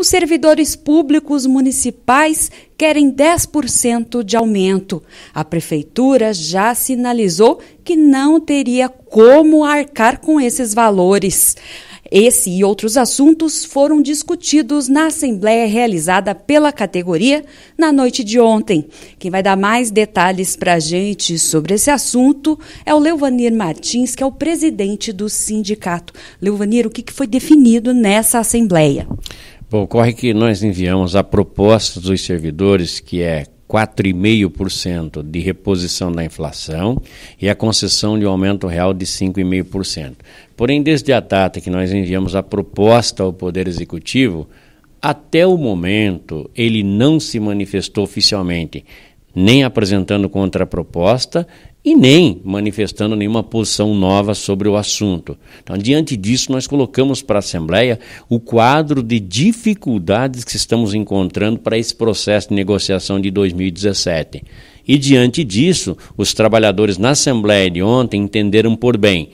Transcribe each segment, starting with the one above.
Os servidores públicos municipais querem 10% de aumento. A prefeitura já sinalizou que não teria como arcar com esses valores. Esse e outros assuntos foram discutidos na assembleia realizada pela categoria na noite de ontem. Quem vai dar mais detalhes para a gente sobre esse assunto é o Leuvanir Martins, que é o presidente do sindicato. Leuvanir, o que, que foi definido nessa assembleia? Bom, ocorre que nós enviamos a proposta dos servidores, que é 4,5% de reposição da inflação e a concessão de um aumento real de 5,5%. Porém, desde a data que nós enviamos a proposta ao Poder Executivo, até o momento ele não se manifestou oficialmente nem apresentando contraproposta e nem manifestando nenhuma posição nova sobre o assunto. Então, diante disso, nós colocamos para a Assembleia o quadro de dificuldades que estamos encontrando para esse processo de negociação de 2017. E diante disso, os trabalhadores na Assembleia de ontem entenderam por bem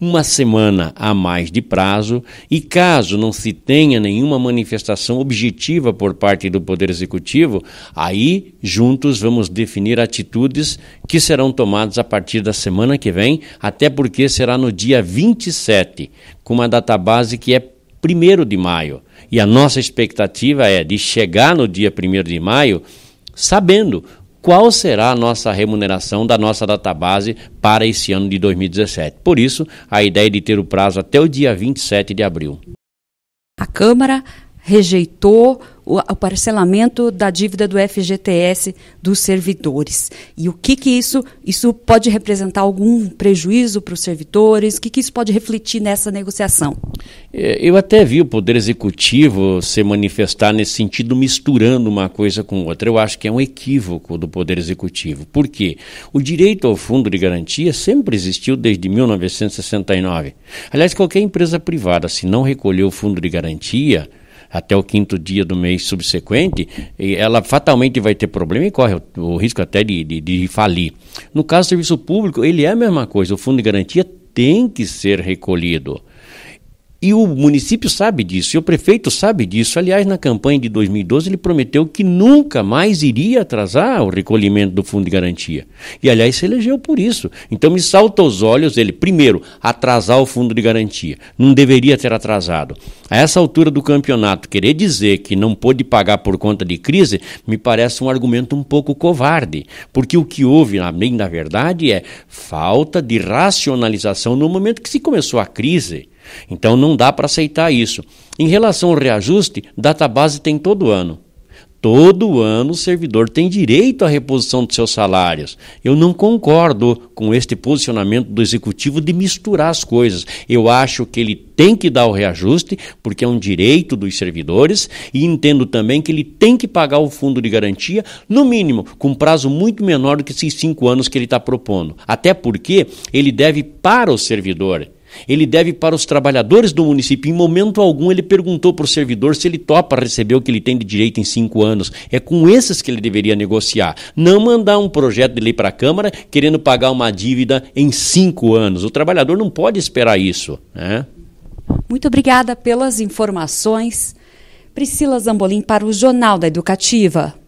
uma semana a mais de prazo e, caso não se tenha nenhuma manifestação objetiva por parte do Poder Executivo, aí juntos vamos definir atitudes que serão tomadas a partir da semana que vem, até porque será no dia 27, com uma data base que é 1 de maio. E a nossa expectativa é de chegar no dia 1 de maio sabendo qual será a nossa remuneração da nossa database para esse ano de 2017. Por isso, a ideia é de ter o prazo até o dia 27 de abril. A Câmara rejeitou o, o parcelamento da dívida do FGTS dos servidores. E o que, que isso, isso pode representar algum prejuízo para os servidores? O que, que isso pode refletir nessa negociação? É, eu até vi o Poder Executivo se manifestar nesse sentido, misturando uma coisa com outra. Eu acho que é um equívoco do Poder Executivo. Por quê? O direito ao fundo de garantia sempre existiu desde 1969. Aliás, qualquer empresa privada, se não recolher o fundo de garantia, até o quinto dia do mês subsequente, ela fatalmente vai ter problema e corre o, o risco até de, de, de falir. No caso do serviço público, ele é a mesma coisa. O fundo de garantia tem que ser recolhido. E o município sabe disso, e o prefeito sabe disso. Aliás, na campanha de 2012, ele prometeu que nunca mais iria atrasar o recolhimento do fundo de garantia. E, aliás, se elegeu por isso. Então, me salta aos olhos ele, primeiro, atrasar o fundo de garantia. Não deveria ter atrasado. A essa altura do campeonato, querer dizer que não pôde pagar por conta de crise, me parece um argumento um pouco covarde. Porque o que houve, bem na verdade, é falta de racionalização no momento que se começou a crise. Então não dá para aceitar isso. Em relação ao reajuste, database tem todo ano. Todo ano o servidor tem direito à reposição dos seus salários. Eu não concordo com este posicionamento do executivo de misturar as coisas. Eu acho que ele tem que dar o reajuste, porque é um direito dos servidores, e entendo também que ele tem que pagar o fundo de garantia, no mínimo, com prazo muito menor do que esses cinco anos que ele está propondo. Até porque ele deve para o servidor ele deve para os trabalhadores do município. Em momento algum, ele perguntou para o servidor se ele topa receber o que ele tem de direito em cinco anos. É com esses que ele deveria negociar. Não mandar um projeto de lei para a Câmara querendo pagar uma dívida em cinco anos. O trabalhador não pode esperar isso. Né? Muito obrigada pelas informações. Priscila Zambolim para o Jornal da Educativa.